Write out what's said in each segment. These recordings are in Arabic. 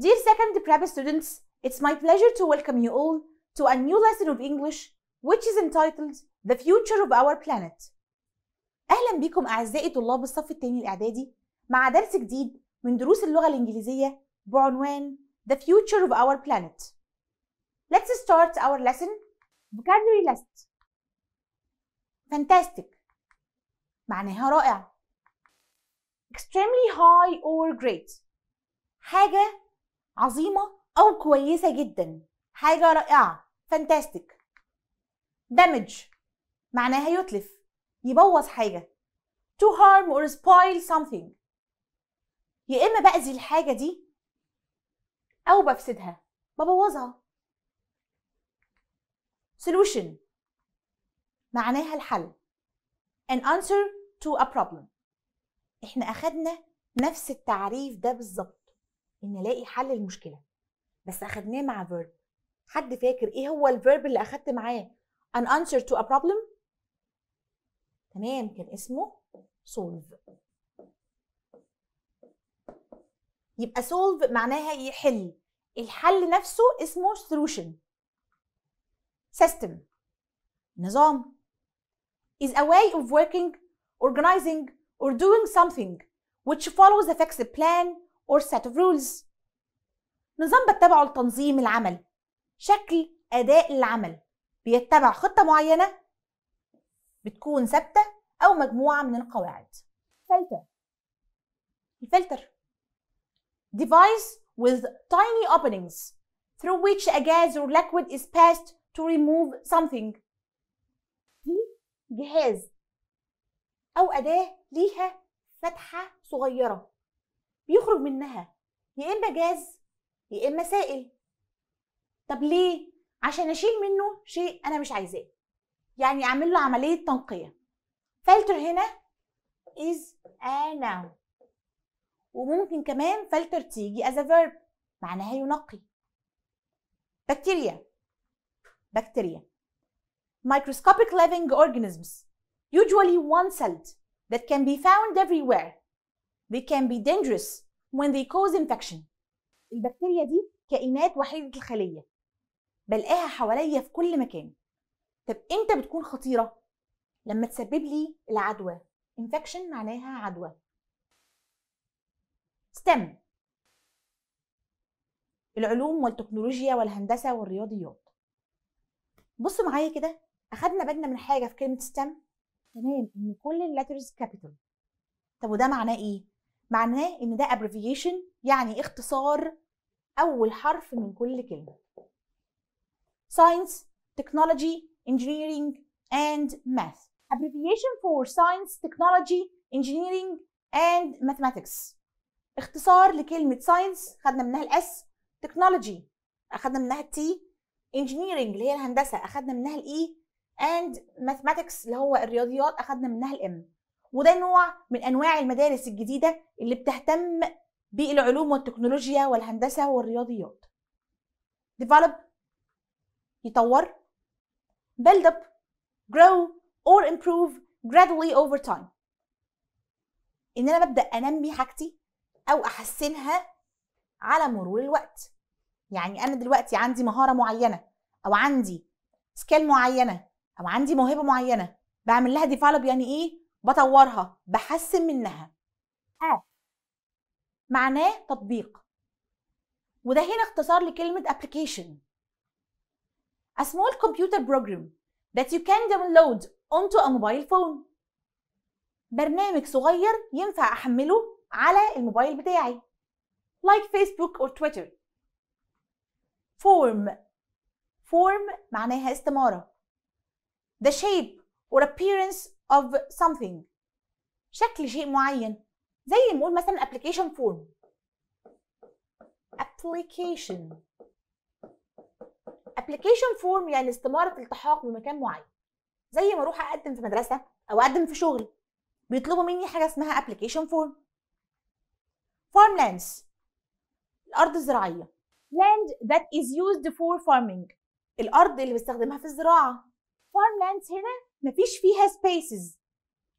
Dear second prep students, it's my pleasure to welcome you all to a new lesson of English which is entitled The Future of Our Planet. أهلا بكم أعزائي طلاب الصف الثاني الإعدادي مع درس جديد من دروس اللغة الإنجليزية بعنوان The Future of Our Planet. Let's start our lesson vocabulary list. Fantastic معناها رائع. Extremely high or great حاجة عظيمة أو كويسة جدا حاجة رائعة فانتاستيك damage معناها يتلف يبوظ حاجة to harm or spoil something يا إما بأذي الحاجة دي أو بفسدها ببوظها solution معناها الحل an answer to a problem احنا أخدنا نفس التعريف ده بالظبط ان الاقي حل المشكله بس اخدناه مع فيرب حد فاكر ايه هو الفيرب اللي اخدت معاه an answer to a problem تمام كان اسمه solve يبقى solve معناها يحل الحل نفسه اسمه solution system نظام is a way of working organizing or doing something which follows a fixed plan or set of rules نظام بتبعه لتنظيم العمل شكل أداء العمل بيتبع خطة معينة بتكون ثابتة أو مجموعة من القواعد فلتر الفلتر device with tiny openings through which a gas or liquid is passed to remove something دي جهاز أو أداة ليها فتحة صغيرة بيخرج منها يا اما جاز يا اما سائل طب ليه عشان اشيل منه شيء انا مش عايزاه يعني اعمل له عمليه تنقيه فلتر هنا is a noun وممكن كمان فلتر تيجي as a verb معناها ينقي بكتيريا بكتيريا microscopic living organisms usually one celled that can be found everywhere They can be dangerous when they cause infection. البكتيريا دي كائنات وحيدة الخلية بلاقيها حواليا في كل مكان طب امتى بتكون خطيرة؟ لما تسبب لي العدوى infection معناها عدوى STEM العلوم والتكنولوجيا والهندسة والرياضيات بصوا معايا كده أخدنا بالنا من حاجة في كلمة STEM تمام إن كل اللترز كابيتال طب وده معناه إيه؟ معناه ان ده abbreviation يعني اختصار اول حرف من كل كلمه science technology engineering and math abbreviation for science technology engineering and mathematics اختصار لكلمه science خدنا منها الاس technology اخدنا منها التي engineering اللي هي الهندسه اخدنا منها الاي and mathematics اللي هو الرياضيات اخدنا منها الام وده نوع من انواع المدارس الجديده اللي بتهتم بالعلوم والتكنولوجيا والهندسه والرياضيات develop يطور build up grow or improve gradually over time ان انا ببدا انمي حاجتي او احسنها على مرور الوقت يعني انا دلوقتي عندي مهاره معينه او عندي سكيل معينه او عندي موهبه معينه بعمل لها ديفلوب يعني ايه بطورها بحسن منها اب معناه تطبيق وده هنا اختصار لكلمة application a small computer program that you can download onto a mobile phone برنامج صغير ينفع أحمله على الموبايل بتاعي like Facebook or Twitter form form معناها استمارة the shape or appearance of something شكل شيء معين زي ما نقول مثلا application form application application form يعني استمارة التحاق بمكان معين زي ما اروح اقدم في مدرسة او اقدم في شغل بيطلبوا مني حاجة اسمها application form farmlands الارض الزراعية land that is used for farming الارض اللي بيستخدمها في الزراعة farmlands هنا مفيش فيها سبيسز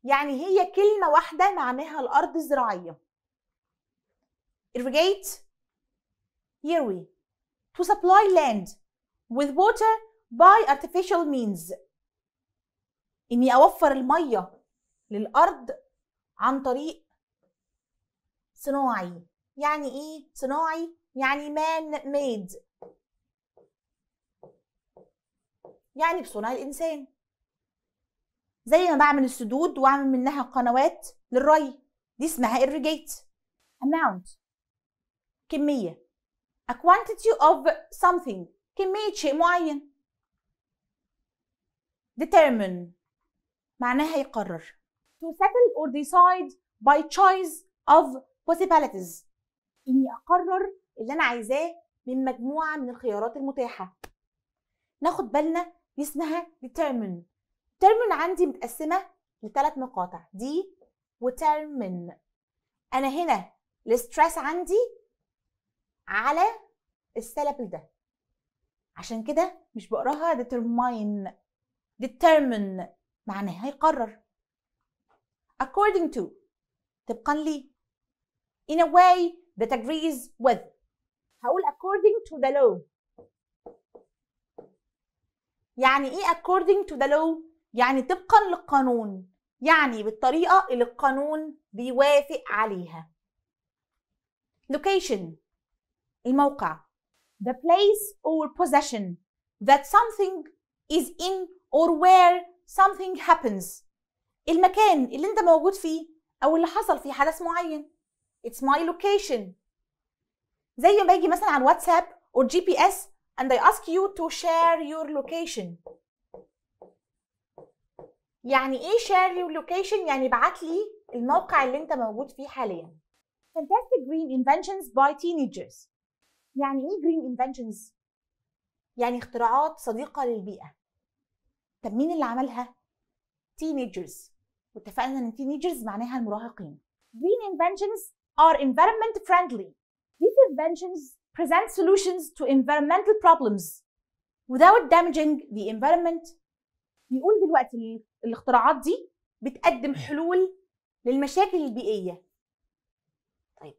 يعني هي كلمة واحدة معناها الأرض زراعية irrigate يروي to supply land with water by artificial means إني أوفر المية للأرض عن طريق صناعي يعني إيه صناعي؟ يعني man made يعني بصنع الإنسان زي ما بعمل السدود واعمل منها قنوات للري دي اسمها irrigate amount كمية a quantity of something كمية شيء معين determine معناها يقرر to settle or decide by choice of possibilities إني أقرر اللي أنا عايزاه من مجموعة من الخيارات المتاحة ناخد بالنا دي اسمها determine الترم عندي متقسمه لثلاث مقاطع دي وترم من انا هنا الاسترس عندي على السلبل ده عشان كده مش بقراها determine determine معناها هيقرر according to طبقا لي in a way that agrees with هقول according to the law يعني ايه according to the law يعني طبقا للقانون يعني بالطريقة اللي القانون بيوافق عليها location الموقع the place or possession that something is in or where something happens المكان اللي انت موجود فيه او اللي حصل فيه حدث معين it's my location زي ما باجي مثلا على الواتساب or GPS and I ask you to share your location يعني ايه شير يور لوكيشن يعني ابعت لي الموقع اللي انت موجود فيه حاليا Fantastic Green Inventions by Teenagers يعني ايه Green Inventions؟ يعني اختراعات صديقة للبيئة طب مين اللي عملها؟ Teenagers واتفقنا ان teenagers معناها المراهقين Green Inventions are environment friendly These inventions present solutions to environmental problems without damaging the environment بيقول دلوقتي الاختراعات دي بتقدم حلول للمشاكل البيئيه طيب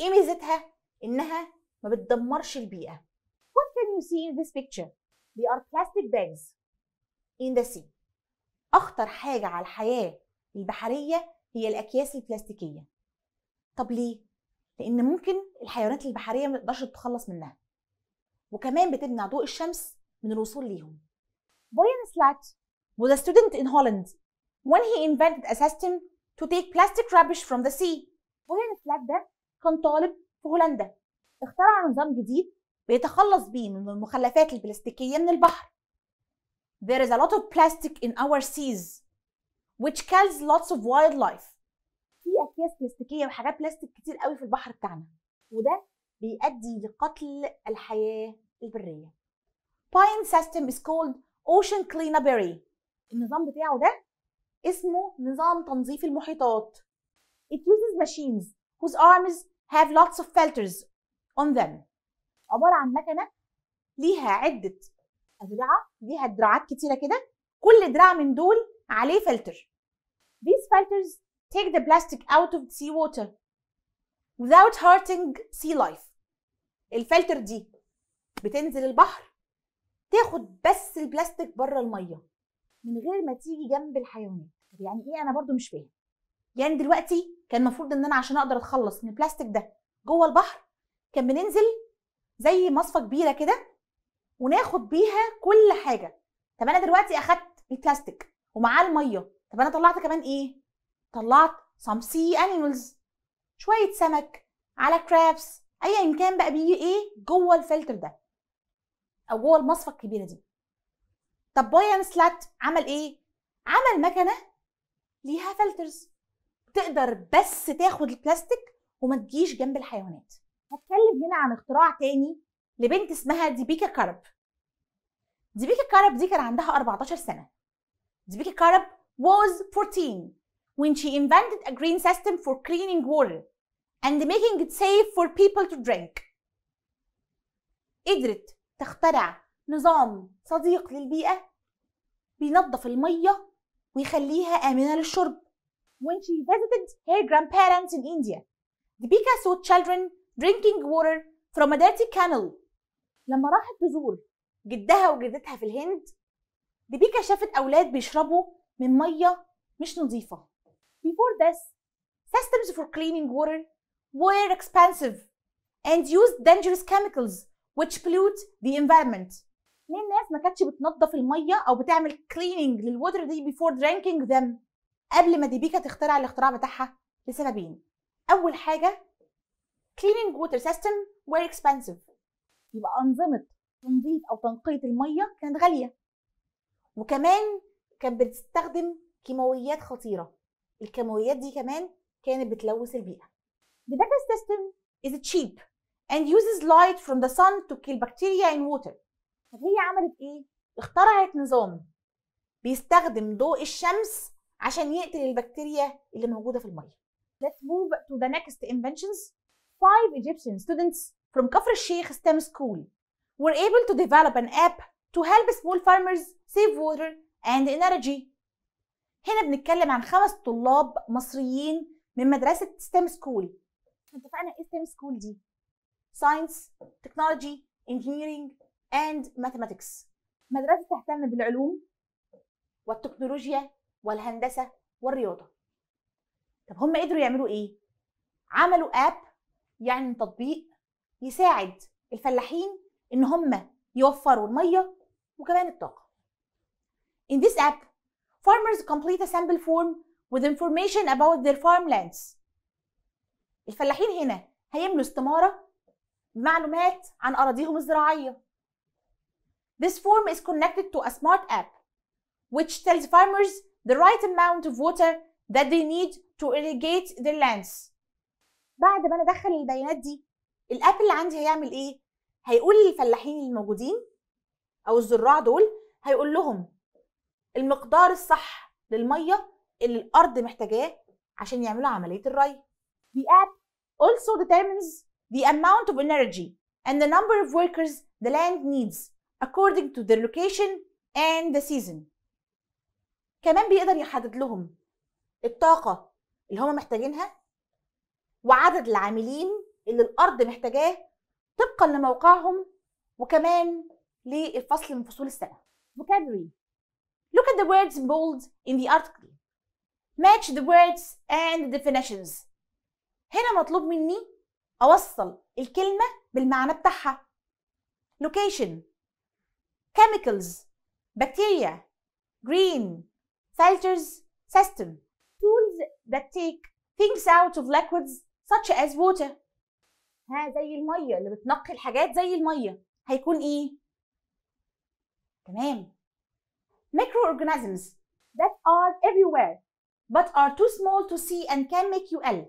ايه ميزتها انها ما بتدمرش البيئه what can you see in this picture they are plastic bags in the sea اخطر حاجه على الحياه البحريه هي الاكياس البلاستيكيه طب ليه لان ممكن الحيوانات البحريه ما تقدرش تتخلص منها وكمان بتمنع ضوء الشمس من الوصول ليهم Buoyancy light was a student in Holland when he invented a system to take plastic rubbish from the sea. فلان فلات ده كان طالب في هولندا اخترع نظام جديد بيتخلص بيه من المخلفات البلاستيكية من البحر. There is a lot of plastic in our seas which kills lots of wildlife. في أكياس بلاستيكية وحاجات بلاستيك كتير قوي في البحر بتاعنا وده بيؤدي لقتل الحياة البرية. Pine system is called ocean cleanup berry النظام بتاعه ده اسمه نظام تنظيف المحيطات It uses machines whose arms have lots of filters on them عبارة عن مكنة ليها عدة أذرعة ليها دراعات كتيرة كده كل دراع من دول عليه فلتر These filters take the plastic out of the sea water without hurting sea life الفلتر دي بتنزل البحر تاخد بس البلاستيك بره الميه من غير ما تيجي جنب الحيوانات طب يعني ايه انا برضو مش فاهم يعني دلوقتي كان المفروض ان انا عشان اقدر اتخلص من البلاستيك ده جوه البحر كان بننزل زي مصفى كبيره كده وناخد بيها كل حاجه طب انا دلوقتي اخدت البلاستيك ومعاه الميه طب انا طلعت كمان ايه طلعت some sea animals شويه سمك على كرابس ايا كان بقى بيجي ايه جوه الفلتر ده او جوه المصفى الكبيره دي طب بويان سلات عمل ايه عمل مكنه ليها فلترز تقدر بس تاخد البلاستيك وما تجيش جنب الحيوانات هتكلم هنا عن اختراع تاني لبنت اسمها ديبيكا كارب ديبيكا كارب دي كان عندها 14 سنه ديبيكا كارب was 14 when she invented a green system for cleaning water and making it safe for people to drink قدرت تخترع نظام صديق للبيئة بينظف المية ويخليها آمنة للشرب. When she visited her grandparents in India, Deepika saw children drinking water from a dirty canal. لما راحت تزور جدها وجدتها في الهند ديبيكا شافت أولاد بيشربوا من مية مش نظيفة. Before this, systems for cleaning water were expensive and used dangerous chemicals which pollute the environment. ليه الناس ما كانتش بتنظف الميه او بتعمل كليننج للوتر دي بيفور درينكينج ذم قبل ما ديبيكا تخترع الاختراع بتاعها لسببين اول حاجه كليننج ووتر سيستم وير اكسبنسيف يبقى انظمه تنظيف او تنقيه الميه كانت غاليه وكمان كانت بتستخدم كيماويات خطيره الكيماويات دي كمان كانت بتلوث البيئه The better system is cheap and uses light from the sun to kill bacteria in water طب هي عملت ايه اخترعت نظام بيستخدم ضوء الشمس عشان يقتل البكتيريا اللي موجوده في الميه let's move to the next inventions five egyptian students from Kafr الشيخ stem school were able to develop an app to help small farmers save water and energy هنا بنتكلم عن خمس طلاب مصريين من مدرسة STEM School اتفقنا ايه STEM School دي؟ Science, Technology, Engineering, and Mathematics مدرسة تهتم بالعلوم والتكنولوجيا والهندسة والرياضة طب هم قدروا يعملوا إيه؟ عملوا آب يعني تطبيق يساعد الفلاحين إن هم يوفروا المية وكمان الطاقة In this app, farmers complete a sample form with information about their farmlands. الفلاحين هنا هيملوا استمارة بمعلومات عن أراضيهم الزراعية This form is connected to a smart app, which tells farmers the right amount of water that they need to irrigate their lands. بعد ما انا ادخل البيانات دي الاب اللي عندي هيعمل ايه هيقول للفلاحين الموجودين او الزراع دول هيقول لهم المقدار الصح للميه اللي الارض محتاجاه عشان يعملوا عمليه الري The app also determines the amount of energy and the number of workers the land needs according to their location and the season كمان بيقدر يحدد لهم الطاقة اللي هم محتاجينها وعدد العاملين اللي الأرض محتاجاه طبقا لموقعهم وكمان للفصل من فصول السنة vocabulary Look at the words bold in the article Match the words and the definitions هنا مطلوب مني أوصل الكلمة بالمعنى بتاعها location chemicals, bacteria, green, filters system, tools that take things out of liquids such as water ها زي المية اللي بتنقي الحاجات زي المية هيكون ايه؟ تمام microorganisms that are everywhere but are too small to see and can make you ill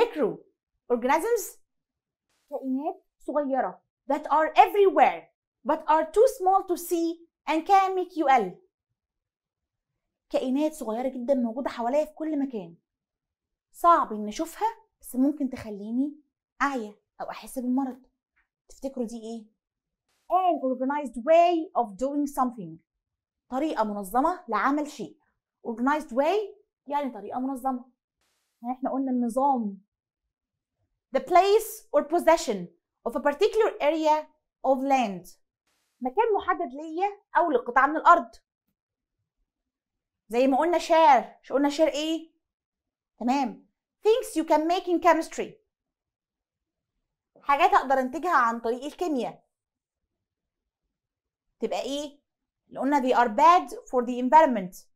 microorganisms كائنات صغيرة that are everywhere but are too small to see and can make you ill كائنات صغيرة جدا موجودة حواليا في كل مكان صعب إن أشوفها بس ممكن تخليني أعيا أو أحس بالمرض تفتكروا دي إيه؟ an organized way of doing something طريقة منظمة لعمل شيء organized way يعني طريقة منظمة يعني احنا قلنا النظام the place or possession of a particular area of land مكان محدد ليا او لقطعه من الارض زي ما قلنا شير مش قلنا شير ايه تمام things you can make in chemistry حاجات اقدر انتجها عن طريق الكيمياء تبقى ايه اللي قلنا they are bad for the environment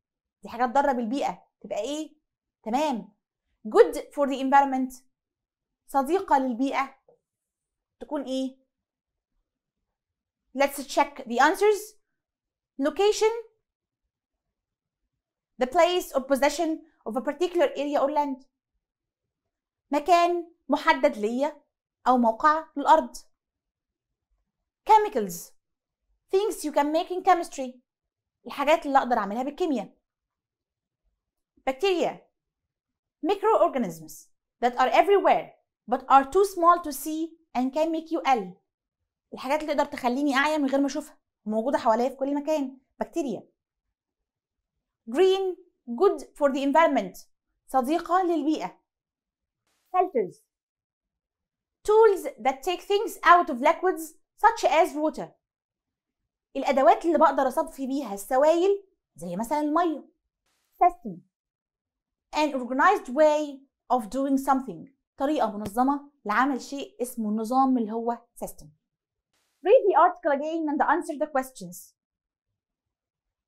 دي حاجات ضاره بالبيئه تبقى ايه تمام good for the environment صديقه للبيئه تكون ايه Let's check the answers. Location, the place or possession of a particular area or land. مكان محدد ليا أو موقع للأرض. Chemicals, things you can make in chemistry. الحاجات اللي أقدر أعملها بالكيمياء. Bacteria, microorganisms that are everywhere but are too small to see and can make you ill. الحاجات اللي تقدر تخليني اعيا من غير ما اشوفها موجوده حواليا في كل مكان بكتيريا green good for the environment صديقه للبيئه filters tools that take things out of liquids such as water الادوات اللي بقدر اصفي بيها السوائل زي مثلا الميه system an organized way of doing something طريقه منظمه لعمل شيء اسمه نظام اللي هو system Read the article again and answer the questions.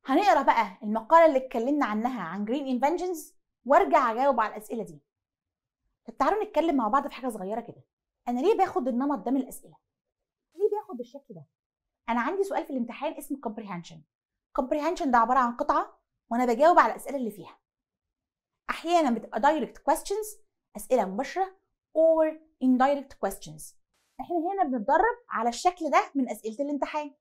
هنقرا بقى المقالة اللي اتكلمنا عنها عن Green Inventions وارجع اجاوب على الأسئلة دي. طب تعالوا نتكلم مع بعض في حاجة صغيرة كده. أنا ليه باخد النمط ده من الأسئلة؟ ليه باخد الشكل ده؟ أنا عندي سؤال في الامتحان اسمه Comprehension. Comprehension ده عبارة عن قطعة وأنا بجاوب على الأسئلة اللي فيها. أحيانا بتبقى direct questions أسئلة مباشرة or indirect questions احنا هنا بنتدرب على الشكل ده من اسئله الامتحان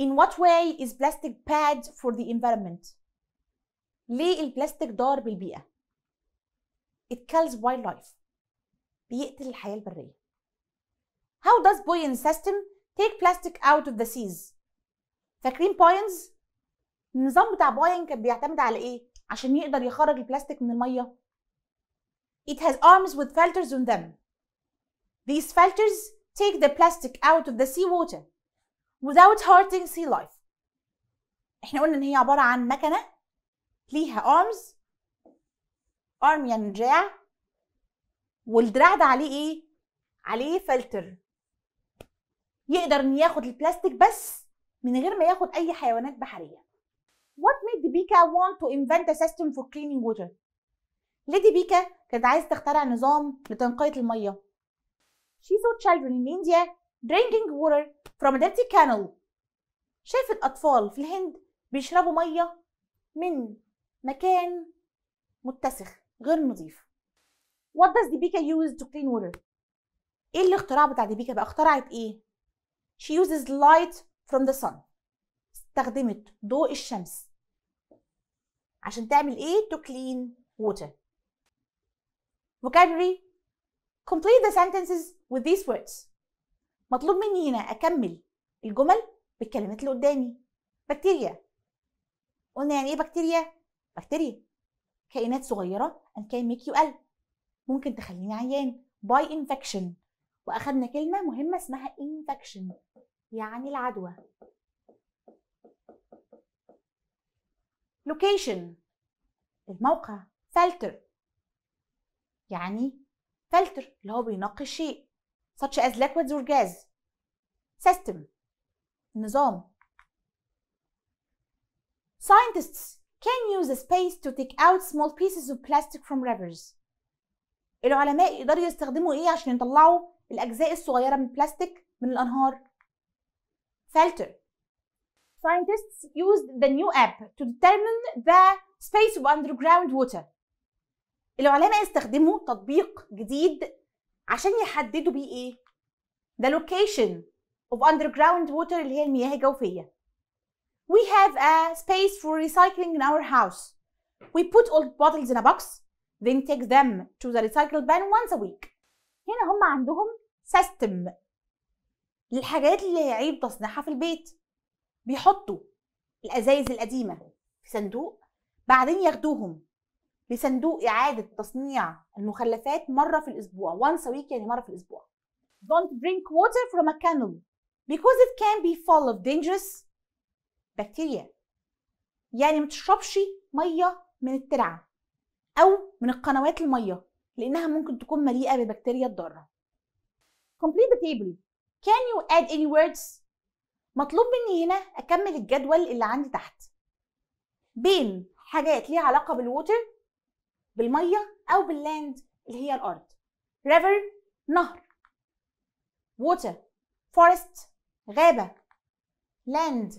In what way is plastic bad for the environment? ليه البلاستيك ضار بالبيئة؟ It kills wildlife. بيقتل الحياة البرية. How does buoyant system take plastic out of the seas? فاكرين بوينز؟ النظام بتاع بوين كان بيعتمد على إيه؟ عشان يقدر يخرج البلاستيك من المية. It has arms with filters on them. These filters take the plastic out of the sea water without hurting sea life. احنا قلنا ان هي عبارة عن مكنة ليها arms arm يعني دراع والدراع ده عليه ايه؟ عليه فلتر يقدر ان ياخد البلاستيك بس من غير ما ياخد اي حيوانات بحرية. What made the Bika want to invent a system for cleaning water? Lady بيكا كانت عايز تخترع نظام لتنقية المية she saw children in India drinking water from a dirty canal. شافت أطفال في الهند بيشربوا مية من مكان متسخ غير نظيف. What does Deepika use to clean water? إيه الاختراع بتاع ديبيكا بقى؟ اخترعت إيه؟ She uses light from the sun. استخدمت ضوء الشمس عشان تعمل إيه؟ To clean water. Vocabulary Complete the sentences with these words. مطلوب مني هنا أكمل الجمل بالكلمات اللي قدامي. بكتيريا. قلنا يعني إيه بكتيريا؟ بكتيريا كائنات صغيرة and can make you ill. ممكن تخليني عيان by infection. وأخدنا كلمة مهمة اسمها infection يعني العدوى. location الموقع filter يعني فلتر اللي هو بينقي الشيء such as liquids or gas system النظام scientists can use space to take out small pieces of plastic from rivers العلماء يقدروا يستخدموا ايه عشان يطلعوا الاجزاء الصغيره من البلاستيك من الانهار فلتر scientists used the new app to determine the space of underground water العلماء استخدموا تطبيق جديد عشان يحددوا بيه ايه the location of underground water اللي هي المياه الجوفيه we have a space for recycling in our house we put old bottles in a box then take them to the recycle bin once a week هنا هم عندهم سيستم للحاجات اللي هيعيد تصنيعها في البيت بيحطوا الازايز القديمه في صندوق بعدين ياخدوهم لصندوق إعادة تصنيع المخلفات مرة في الأسبوع once a week يعني مرة في الأسبوع don't drink water from a canal because it can be full of dangerous bacteria يعني ما تشربش مية من الترعة أو من القنوات المية لأنها ممكن تكون مليئة ببكتيريا الضارة complete the table can you add any words مطلوب مني هنا أكمل الجدول اللي عندي تحت بين حاجات ليها علاقة بالووتر بالميه او باللاند اللي هي الارض river نهر water forest غابه land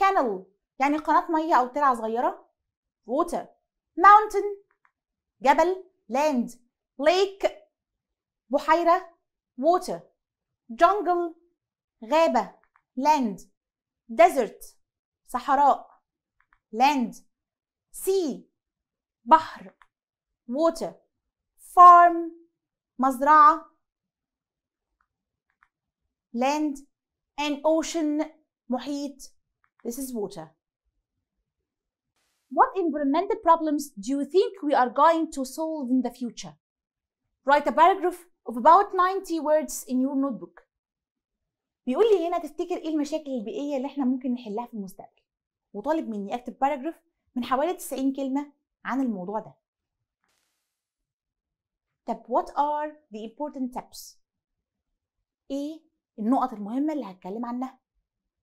canal يعني قناه ميه او ترعه صغيره water mountain جبل land lake بحيره water jungle غابه land desert صحراء land sea بحر water farm مزرعة land and ocean محيط this is water What environmental problems do you think we are going to solve in the future? Write a paragraph of about 90 words in your notebook. بيقول لي هنا تفتكر ايه المشاكل البيئية اللي احنا ممكن نحلها في المستقبل؟ وطالب مني اكتب باراجراف من حوالي 90 كلمة عن الموضوع ده. طب what are the important steps ايه النقط المهمة اللي هتكلم عنها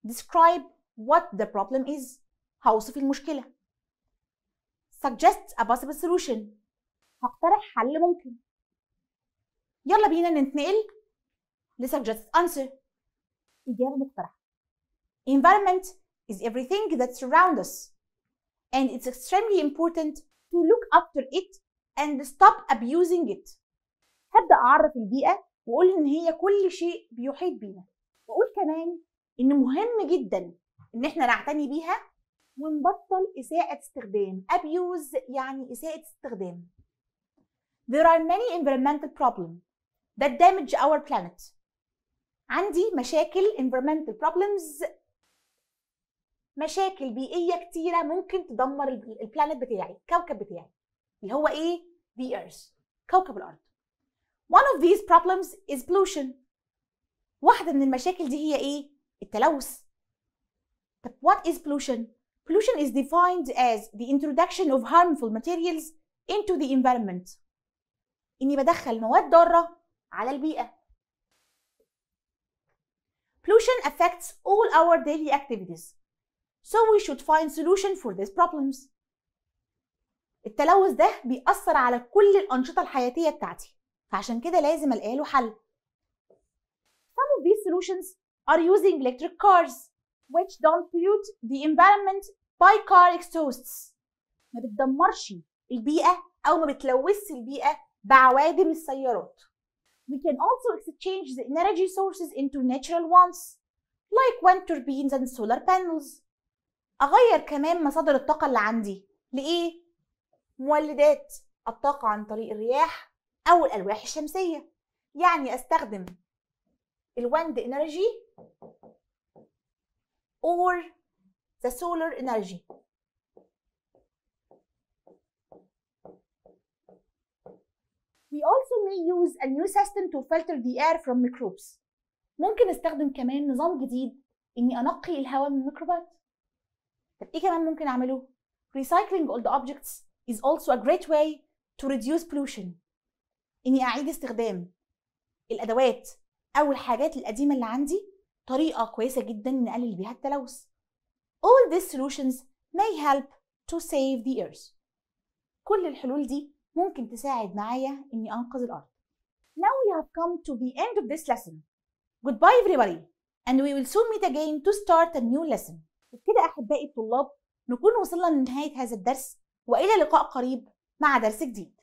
describe what the problem is هوصف المشكلة suggest a possible solution هقترح حل ممكن يلا بينا ننتقل ل suggest answer إجابة مقترحة environment is everything that surrounds us and it's extremely important to look after it and stop abusing it هبدا اعرف البيئه واقول ان هي كل شيء بيحيط بينا واقول كمان ان مهم جدا ان احنا نعتني بيها ونبطل اساءه استخدام abuse يعني اساءه استخدام There are many environmental problems that damage our planet. عندي مشاكل environmental problems مشاكل بيئيه كتيره ممكن تدمر البلانت بتاعي الكوكب بتاعي اللي هو ايه the Earth كوكب الأرض One of these problems is pollution واحدة من المشاكل دي هي إيه؟ التلوث طب what is pollution? Pollution is defined as the introduction of harmful materials into the environment إني بدخل مواد ضارة على البيئة Pollution affects all our daily activities so we should find solution for these problems التلوث ده بيأثر على كل الأنشطة الحياتية بتاعتي فعشان كده لازم ألاقي له حل Some of these solutions are using electric cars which don't pollute the environment by car exhausts ما بتدمرش البيئة أو ما بتلوثش البيئة بعوادم السيارات We can also exchange the energy sources into natural ones like wind turbines and solar panels أغير كمان مصادر الطاقة اللي عندي لإيه؟ مولدات الطاقة عن طريق الرياح أو الألواح الشمسية يعني أستخدم الويند إنرجي or the solar energy We also may use a new system to filter the air from microbes. ممكن استخدم كمان نظام جديد اني انقي الهواء من الميكروبات. طب ايه كمان ممكن اعمله؟ Recycling old objects is also a great way to reduce pollution إني أعيد استخدام الأدوات أو الحاجات القديمة اللي عندي طريقة كويسة جدا نقلل بيها التلوث All these solutions may help to save the earth كل الحلول دي ممكن تساعد معايا إني أنقذ الأرض Now we have come to the end of this lesson Goodbye everybody and we will soon meet again to start a new lesson وبكده أحبائي الطلاب نكون وصلنا لنهاية هذا الدرس والى لقاء قريب مع درس جديد